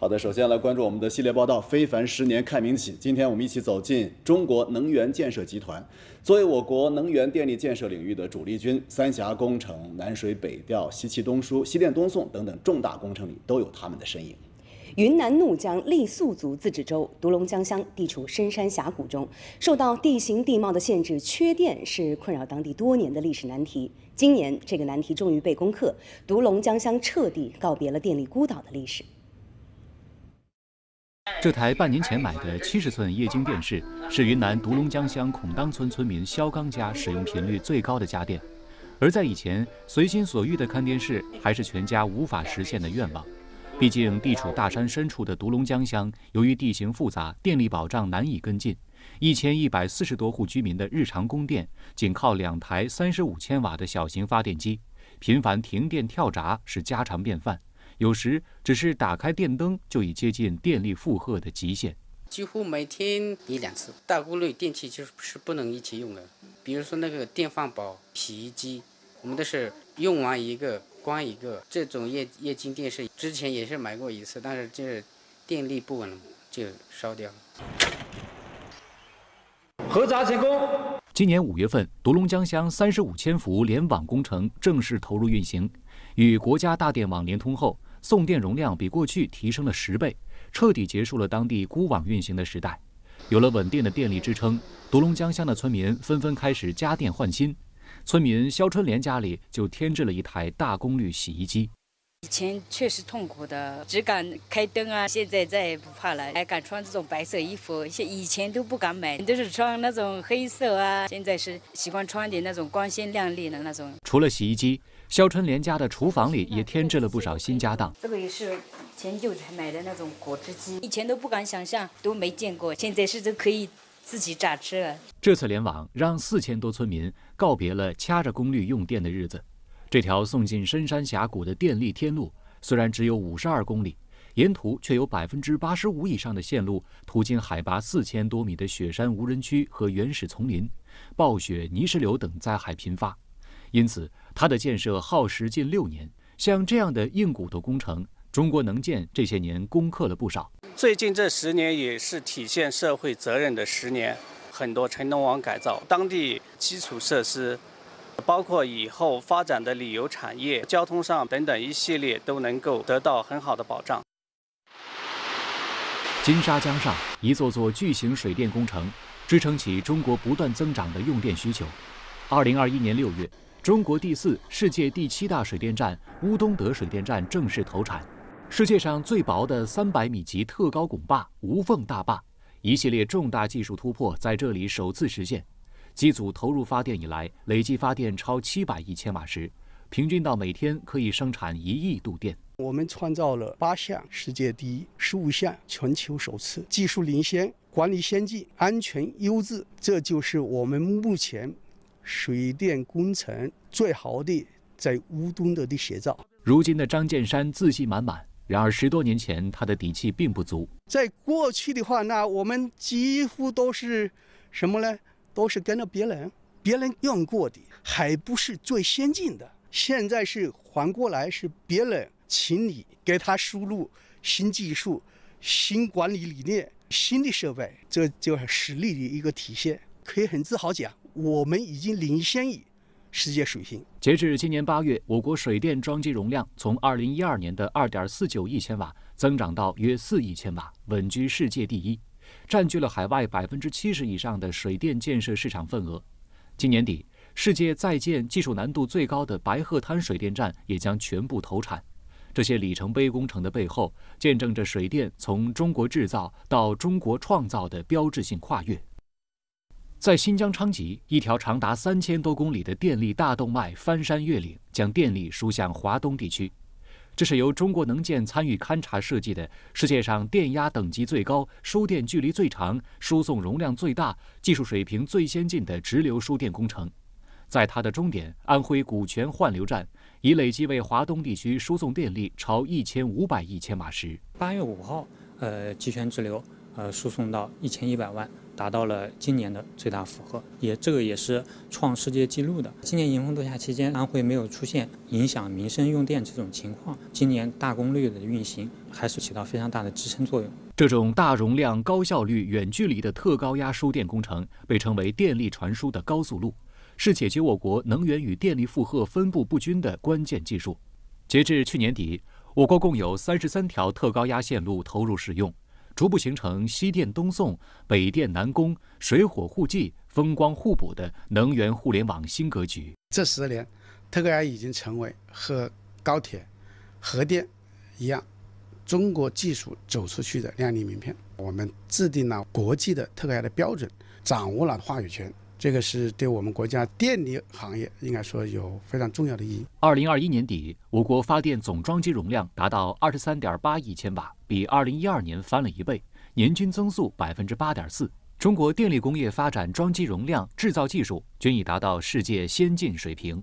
好的，首先来关注我们的系列报道《非凡十年看民企》。今天，我们一起走进中国能源建设集团。作为我国能源电力建设领域的主力军，三峡工程、南水北调、西气东输、西电东送等等重大工程里都有他们的身影。云南怒江傈僳族自治州独龙江乡地处深山峡谷中，受到地形地貌的限制，缺电是困扰当地多年的历史难题。今年，这个难题终于被攻克，独龙江乡彻底告别了电力孤岛的历史。这台半年前买的七十寸液晶电视，是云南独龙江乡孔当村村民肖刚家使用频率最高的家电。而在以前，随心所欲的看电视还是全家无法实现的愿望。毕竟，地处大山深处的独龙江乡，由于地形复杂，电力保障难以跟进。一千一百四十多户居民的日常供电，仅靠两台三十五千瓦的小型发电机，频繁停电跳闸是家常便饭。有时只是打开电灯就已接近电力负荷的极限，几乎每天一两次。大功率电器就是不能一起用的，比如说那个电饭煲、洗衣机，我们都是用完一个关一个。这种液液晶电视之前也是买过一次，但是就是电力不稳就烧掉了。核查成功。今年五月份，独龙江乡三十五千伏联网工程正式投入运行，与国家大电网连通后。送电容量比过去提升了十倍，彻底结束了当地孤网运行的时代。有了稳定的电力支撑，独龙江乡的村民纷纷开始家电换新。村民肖春莲家里就添置了一台大功率洗衣机。以前确实痛苦的，只敢开灯啊，现在再也不怕了，还敢穿这种白色衣服，像以前都不敢买，都是穿那种黑色啊。现在是喜欢穿点那种光鲜亮丽的那种。除了洗衣机，肖春莲家的厨房里也添置了不少新家当。这个也是前久才买的那种果汁机，以前都不敢想象，都没见过，现在是都可以自己榨汁了。这次联网，让四千多村民告别了掐着功率用电的日子。这条送进深山峡谷的电力天路，虽然只有五十二公里，沿途却有百分之八十五以上的线路途经海拔四千多米的雪山无人区和原始丛林，暴雪、泥石流等灾害频发，因此它的建设耗时近六年。像这样的硬骨头工程，中国能建这些年攻克了不少。最近这十年也是体现社会责任的十年，很多城农网改造、当地基础设施。包括以后发展的旅游产业、交通上等等一系列都能够得到很好的保障。金沙江上，一座座巨型水电工程支撑起中国不断增长的用电需求。二零二一年六月，中国第四、世界第七大水电站乌东德水电站正式投产，世界上最薄的三百米级特高拱坝——无缝大坝，一系列重大技术突破在这里首次实现。机组投入发电以来，累计发电超七百亿千瓦时，平均到每天可以生产一亿度电。我们创造了八项世界第一，十五项全球首次，技术领先，管理先进，安全优质，这就是我们目前水电工程最好的在乌东德的写照。如今的张建山自信满满，然而十多年前他的底气并不足。在过去的话，那我们几乎都是什么呢？都是跟着别人，别人用过的，还不是最先进的。现在是反过来，是别人请你给他输入新技术、新管理理念、新的设备，这就是实力的一个体现。可以很自豪讲，我们已经领先于世界水平。截至今年八月，我国水电装机容量从二零一二年的二点四九亿千瓦增长到约四亿千瓦，稳居世界第一。占据了海外百分之七十以上的水电建设市场份额。今年底，世界在建技术难度最高的白鹤滩水电站也将全部投产。这些里程碑工程的背后，见证着水电从中国制造到中国创造的标志性跨越。在新疆昌吉，一条长达三千多公里的电力大动脉翻山越岭，将电力输向华东地区。这是由中国能建参与勘察设计的世界上电压等级最高、输电距离最长、输送容量最大、技术水平最先进的直流输电工程。在它的终点，安徽古泉换流站已累计为华东地区输送电力超一千五百亿千瓦时。八月五号，呃，集权直流，呃，输送到一千一百万。达到了今年的最大负荷，也这个也是创世界纪录的。今年迎峰度夏期间，安徽没有出现影响民生用电这种情况。今年大功率的运行还是起到非常大的支撑作用。这种大容量、高效率、远距离的特高压输电工程被称为电力传输的高速路，是解决我国能源与电力负荷分布不均的关键技术。截至去年底，我国共有三十三条特高压线路投入使用。逐步形成西电东送、北电南供、水火互济、风光互补的能源互联网新格局。这十年，特高压已经成为和高铁、核电一样，中国技术走出去的亮丽名片。我们制定了国际的特高压的标准，掌握了话语权。这个是对我们国家电力行业应该说有非常重要的意义。二零二一年底，我国发电总装机容量达到二十三点八亿千瓦，比二零一二年翻了一倍，年均增速百分之八点四。中国电力工业发展装机容量、制造技术均已达到世界先进水平。